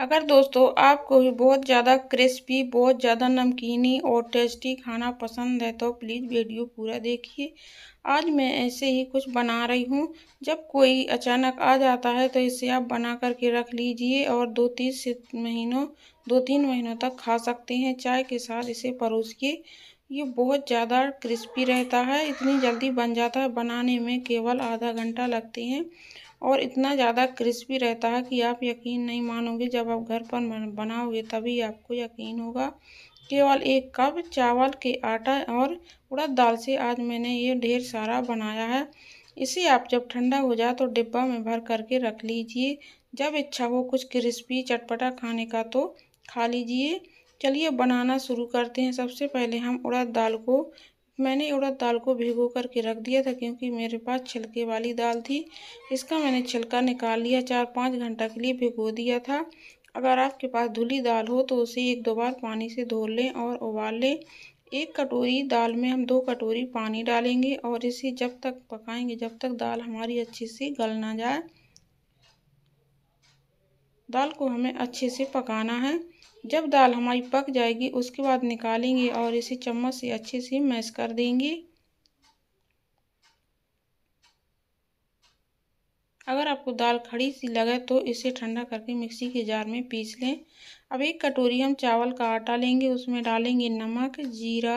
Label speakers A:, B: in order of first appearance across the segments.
A: अगर दोस्तों आपको भी बहुत ज़्यादा क्रिस्पी बहुत ज़्यादा नमकीनी और टेस्टी खाना पसंद है तो प्लीज़ वीडियो पूरा देखिए आज मैं ऐसे ही कुछ बना रही हूँ जब कोई अचानक आ जाता है तो इसे आप बना करके रख लीजिए और दो तीन महीनों दो तीन महीनों तक खा सकते हैं चाय के साथ इसे परोसिए ये बहुत ज़्यादा क्रिस्पी रहता है इतनी जल्दी बन जाता है बनाने में केवल आधा घंटा लगती है और इतना ज़्यादा क्रिस्पी रहता है कि आप यकीन नहीं मानोगे जब आप घर पर बनाओगे तभी आपको यकीन होगा केवल एक कप चावल के आटा और उड़द दाल से आज मैंने ये ढेर सारा बनाया है इसे आप जब ठंडा हो जाए तो डिब्बा में भर करके रख लीजिए जब इच्छा हो कुछ क्रिस्पी चटपटा खाने का तो खा लीजिए चलिए बनाना शुरू करते हैं सबसे पहले हम उड़द दाल को मैंने उड़द दाल को भिगो करके रख दिया था क्योंकि मेरे पास छिलके वाली दाल थी इसका मैंने छिलका निकाल लिया चार पाँच घंटा के लिए भिगो दिया था अगर आपके पास धुली दाल हो तो उसे एक दो बार पानी से धो लें और उबाल लें एक कटोरी दाल में हम दो कटोरी पानी डालेंगे और इसे जब तक पकाएंगे जब तक दाल हमारी अच्छे से गल ना जाए दाल को हमें अच्छे से पकाना है जब दाल हमारी पक जाएगी उसके बाद निकालेंगे और इसे चम्मच से अच्छे से मैश कर देंगे अगर आपको दाल खड़ी सी लगे तो इसे ठंडा करके मिक्सी के जार में पीस लें अब एक कटोरी हम चावल का आटा लेंगे उसमें डालेंगे नमक जीरा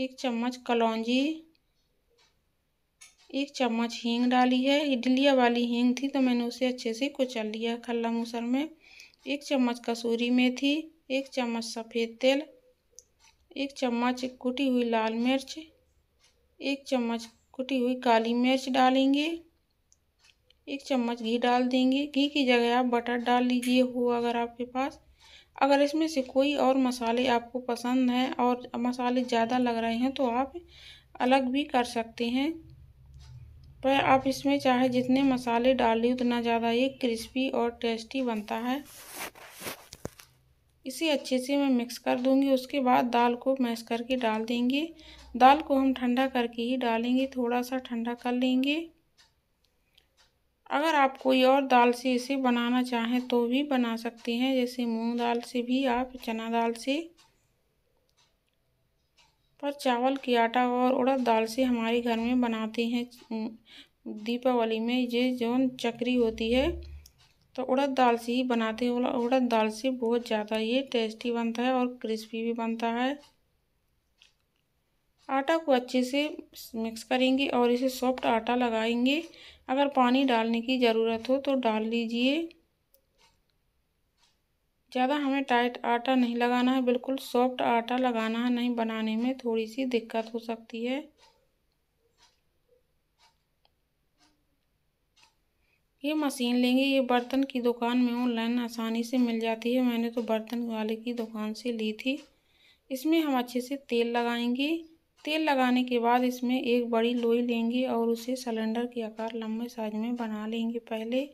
A: एक चम्मच कलौजी एक चम्मच हींग डाली है इडलिया वाली हींग थी तो मैंने उसे अच्छे से कुचल लिया खल्ला मूसर में एक चम्मच कसूरी मेथी एक चम्मच सफ़ेद तेल एक चम्मच कुटी हुई लाल मिर्च एक चम्मच कुटी हुई काली मिर्च डालेंगे एक चम्मच घी डाल देंगे घी की जगह आप बटर डाल लीजिए हो अगर आपके पास अगर इसमें से कोई और मसाले आपको पसंद हैं और मसाले ज़्यादा लग रहे हैं तो आप अलग भी कर सकते हैं पर आप इसमें चाहे जितने मसाले डालें उतना ज़्यादा ये क्रिस्पी और टेस्टी बनता है इसे अच्छे से मैं मिक्स कर दूंगी उसके बाद दाल को मैश करके डाल देंगे दाल को हम ठंडा करके ही डालेंगे थोड़ा सा ठंडा कर लेंगे अगर आप कोई और दाल से इसे बनाना चाहें तो भी बना सकते हैं जैसे मूंग दाल से भी आप चना दाल से पर चावल की आटा और उड़द दाल से हमारे घर में बनाते हैं दीपावली में ये जो चकरी होती है तो उड़द दाल से ही बनाते हैं उड़द दाल से बहुत ज़्यादा ये टेस्टी बनता है और क्रिस्पी भी बनता है आटा को अच्छे से मिक्स करेंगे और इसे सॉफ्ट आटा लगाएंगे अगर पानी डालने की ज़रूरत हो तो डाल लीजिए ज़्यादा हमें टाइट आटा नहीं लगाना है बिल्कुल सॉफ्ट आटा लगाना है नहीं बनाने में थोड़ी सी दिक्कत हो सकती है ये मशीन लेंगे ये बर्तन की दुकान में ऑनलाइन आसानी से मिल जाती है मैंने तो बर्तन वाले की दुकान से ली थी इसमें हम अच्छे से तेल लगाएंगे तेल लगाने के बाद इसमें एक बड़ी लोई लेंगे और उसे सिलेंडर के आकार लंबे साइज में बना लेंगे पहले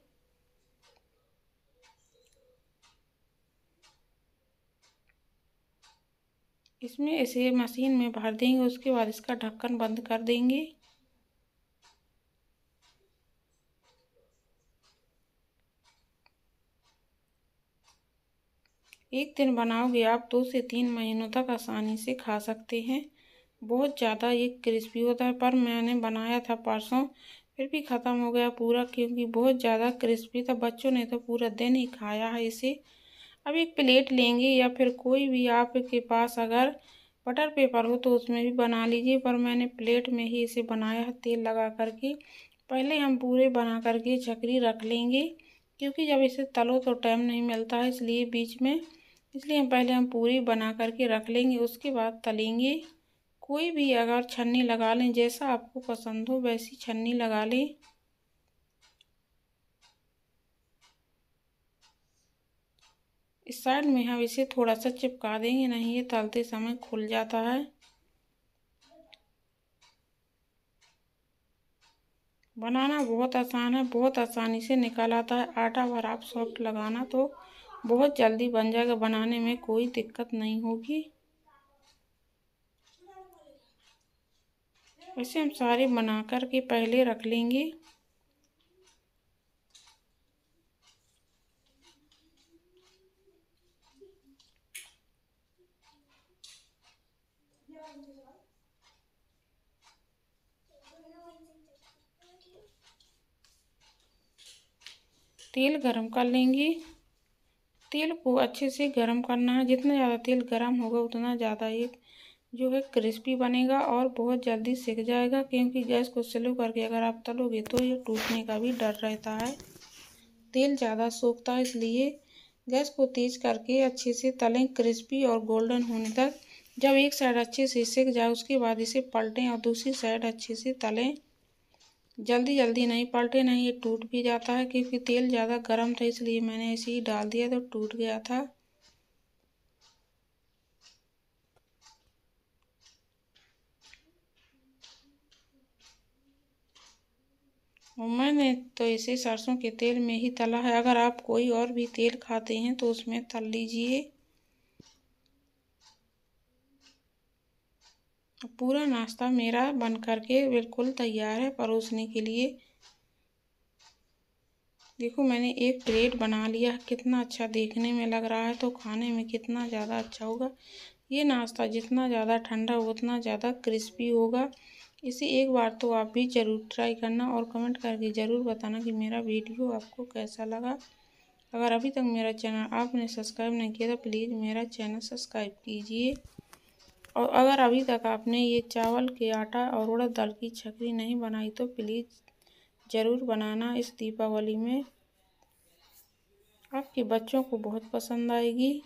A: इसमें इसे मशीन में भर देंगे उसके बाद इसका ढक्कन बंद कर देंगे एक दिन बनाओगे आप दो से तीन महीनों तक आसानी से खा सकते हैं बहुत ज़्यादा ये क्रिस्पी होता है पर मैंने बनाया था परसों फिर भी ख़त्म हो गया पूरा क्योंकि बहुत ज़्यादा क्रिस्पी था बच्चों ने तो पूरा दिन ही खाया है इसे अब एक प्लेट लेंगे या फिर कोई भी आपके पास अगर बटर पेपर हो तो उसमें भी बना लीजिए पर मैंने प्लेट में ही इसे बनाया है तेल लगा करके पहले हम पूरे बना करके चकरी रख लेंगे क्योंकि जब इसे तलो तो टाइम नहीं मिलता है इसलिए बीच में इसलिए हम पहले हम पूरी बना करके रख लेंगे उसके बाद तलेंगे कोई भी अगर छन्नी लगा लें जैसा आपको पसंद हो वैसी छन्नी लगा लें इस साइड में हम इसे थोड़ा सा चिपका देंगे नहीं ये तलते समय खुल जाता है बनाना बहुत आसान है बहुत आसानी से निकल आता है आटा भर आप सॉफ्ट लगाना तो बहुत जल्दी बन जाएगा बनाने में कोई दिक्कत नहीं होगी वैसे हम सारे बना कर के पहले रख लेंगे तेल गरम कर लेंगे तेल को अच्छे से गरम करना है जितना ज़्यादा तेल गरम होगा उतना ज़्यादा ये जो है क्रिस्पी बनेगा और बहुत जल्दी सेक जाएगा क्योंकि गैस को स्लो करके अगर आप तलोगे तो ये टूटने का भी डर रहता है तेल ज़्यादा सोखता है इसलिए गैस को तेज़ करके अच्छे से तलें क्रिस्पी और गोल्डन होने तक जब एक साइड अच्छे से सेक जाए उसके बाद इसे पलटें और दूसरी साइड अच्छे से तलें जल्दी जल्दी नहीं पलटे नहीं ये टूट भी जाता है क्योंकि तेल ज़्यादा गर्म था इसलिए मैंने ऐसे ही डाल दिया तो टूट गया था मैंने तो इसे सरसों के तेल में ही तला है अगर आप कोई और भी तेल खाते हैं तो उसमें तल लीजिए पूरा नाश्ता मेरा बन करके बिल्कुल तैयार है परोसने के लिए देखो मैंने एक प्लेट बना लिया कितना अच्छा देखने में लग रहा है तो खाने में कितना ज़्यादा अच्छा होगा ये नाश्ता जितना ज़्यादा ठंडा उतना ज़्यादा क्रिस्पी होगा इसे एक बार तो आप भी ज़रूर ट्राई करना और कमेंट करके ज़रूर बताना कि मेरा वीडियो आपको कैसा लगा अगर अभी तक मेरा चैनल आपने सब्सक्राइब नहीं किया तो प्लीज़ मेरा चैनल सब्सक्राइब कीजिए और अगर अभी तक आपने ये चावल के आटा और उड़द दाल की छकरी नहीं बनाई तो प्लीज़ ज़रूर बनाना इस दीपावली में आपके बच्चों को बहुत पसंद आएगी